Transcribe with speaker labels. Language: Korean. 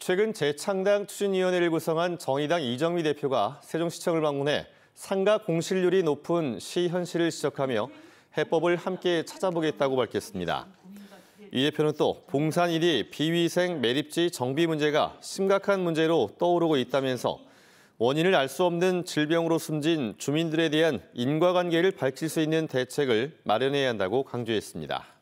Speaker 1: 최근 재창당 추진위원회를 구성한 정의당 이정미 대표가 세종시청을 방문해 상가 공실률이 높은 시 현실을 지적하며 해법을 함께 찾아보겠다고 밝혔습니다. 이 대표는 또 봉산일이 비위생 매립지 정비 문제가 심각한 문제로 떠오르고 있다면서 원인을 알 수 없는 질병으로 숨진 주민들에 대한 인과관계를 밝힐 수 있는 대책을 마련해야 한다고 강조했습니다.